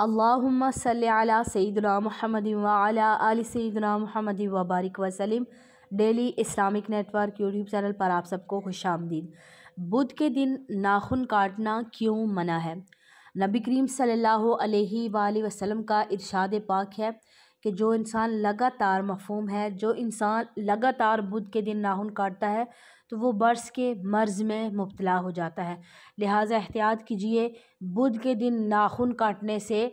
अल्लाहुम्मा सल्ली अला सईदना महमद वाला सईदना महमद वबारक वसलम daily Islamic network YouTube channel पर आप सबको खुश आमदीद बुध के दिन नाखून काटना क्यों मना है नबी करीम सल्लल्लाहु अलैहि वसल्लम का इरशाद पाक है कि जो इंसान लगातार मफहम है जो इंसान लगातार बुध के दिन नाखून काटता है तो वो बर्स के मर्ज़ में मुबतला हो जाता है लिहाजा एहतियात कीजिए बुध के दिन नाखून काटने से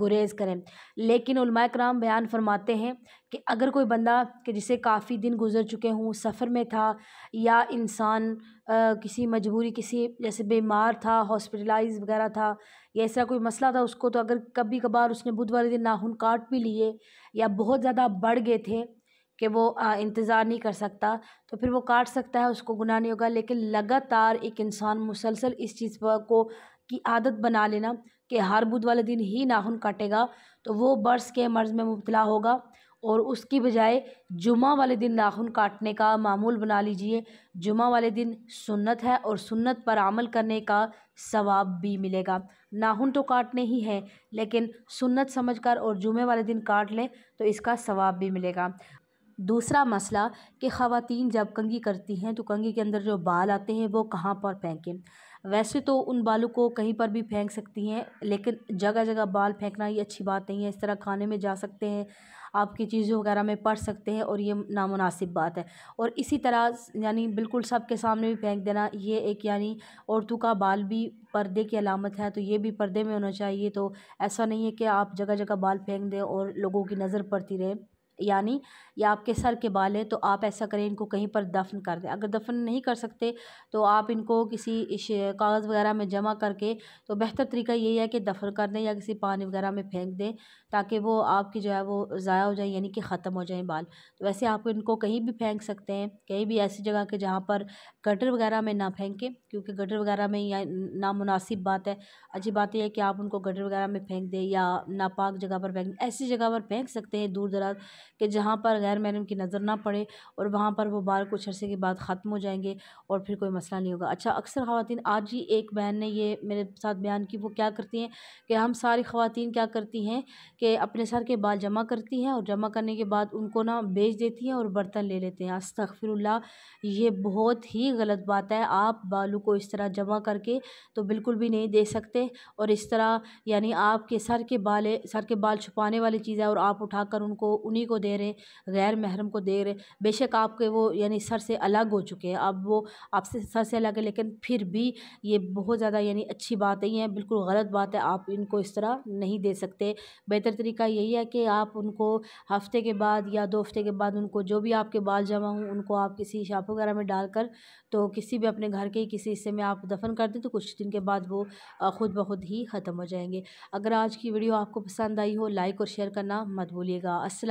गुरेज करें लेकिन कराम बयान फरमाते हैं कि अगर कोई बंदा कि जिसे काफ़ी दिन गुजर चुके हों सफ़र में था या इंसान किसी मजबूरी किसी जैसे बीमार था हॉस्पिटलाइज वगैरह था या ऐसा कोई मसला था उसको तो अगर कभी कभार उसने बुध वाले दिन नाखून काट भी लिए या बहुत ज़्यादा बढ़ गए थे कि वो इंतज़ार नहीं कर सकता तो फिर वो काट सकता है उसको गुनाह नहीं होगा लेकिन लगातार एक इंसान मुसलसल इस चीज़ पर को की आदत बना लेना कि हर बुध वाले दिन ही नाखून काटेगा तो वो बर्स के मर्ज़ में मुबतला होगा और उसकी बजाय जुमा वाले दिन नाखून काटने का मामूल बना लीजिए जुमा वाले दिन सुन्नत है और सुन्नत पर अमल करने का सवाब भी मिलेगा नाखून तो काटने ही हैं लेकिन सुन्नत समझकर और जुमे वाले दिन काट लें तो इसका सवाब भी मिलेगा दूसरा मसला कि ख़वातीन जब कंगी करती हैं तो कंगी के अंदर जो बाल आते हैं वो कहाँ पर फेंकें वैसे तो उन बालों को कहीं पर भी फेंक सकती हैं लेकिन जगह जगह बाल फेंकना ये अच्छी बात नहीं है इस तरह खाने में जा सकते हैं आपकी चीज़ों वगैरह में पढ़ सकते हैं और ये नामनासिब बात है और इसी तरह यानी बिल्कुल सबके सामने भी फेंक देना ये एक यानी औरतों का बाल भी पर्दे की अलामत है तो ये भी पर्दे में होना चाहिए तो ऐसा नहीं है कि आप जगह जगह बाल फेंक दें और लोगों की नज़र पड़ती रहे यानी या आपके सर के बाल हैं तो आप ऐसा करें इनको कहीं पर दफन कर दें अगर दफन नहीं कर सकते तो आप इनको किसी कागज़ वगैरह में जमा करके तो बेहतर तरीका यही है कि दफन कर दें या किसी पानी वगैरह में फेंक दें ताकि वो आपकी जो है वो ज़ाया हो जाए यानी कि ख़त्म हो जाए बाल तो वैसे आप इनको कहीं भी फेंक सकते हैं कहीं भी ऐसी जगह के जहाँ पर गटर वगैरह में ना फेंकें क्योंकि गटर वगैरह में या नामनासिब बात है अच्छी बात यह है कि आप उनको गटर वगैरह में फेंक दें या नापाक जगह पर फेंक ऐसी जगह पर फेंक सकते हैं दूर दराज कि जहाँ पर गैर महरम की नज़र ना पड़े और वहाँ पर वो बाल कुछ अरसे के बाद ख़त्म हो जाएंगे और फिर कोई मसला नहीं होगा अच्छा अक्सर खातन आज ही एक बहन ने ये मेरे साथ बयान की वो क्या करती हैं कि हम सारी खातन क्या करती हैं कि अपने सर के बाल जमा करती हैं और जमा करने के बाद उनको ना बेच देती हैं और बर्तन ले लेते हैं अस्तफ़िरल्ला ये बहुत ही गलत बात है आप बालों को इस तरह जमा करके तो बिल्कुल भी नहीं दे सकते और इस तरह यानी आपके सर के बाल सर के बाल छुपाने वाली चीज़ है और आप उठाकर उनको उन्हीं को को दे रहे गैर महरम को दे रहे बेशक आपके वो यानी सर से अलग हो चुके हैं अब वो आपसे सर से अलग है लेकिन फिर भी ये बहुत ज़्यादा यानी अच्छी बात नहीं है बिल्कुल गलत बात है आप इनको इस तरह नहीं दे सकते बेहतर तरीका यही है कि आप उनको हफ्ते के बाद या दो हफ्ते के बाद उनको जो भी आपके बाल जमा हों उनको आप किसी शाप वगैरह में डालकर तो किसी भी अपने घर के किसी हिस्से में आप दफन कर दें तो कुछ दिन के बाद वो ख़ुद ब खुद ही ख़त्म हो जाएंगे अगर आज की वीडियो आपको पसंद आई हो लाइक और शेयर करना मत भूलिएगा असल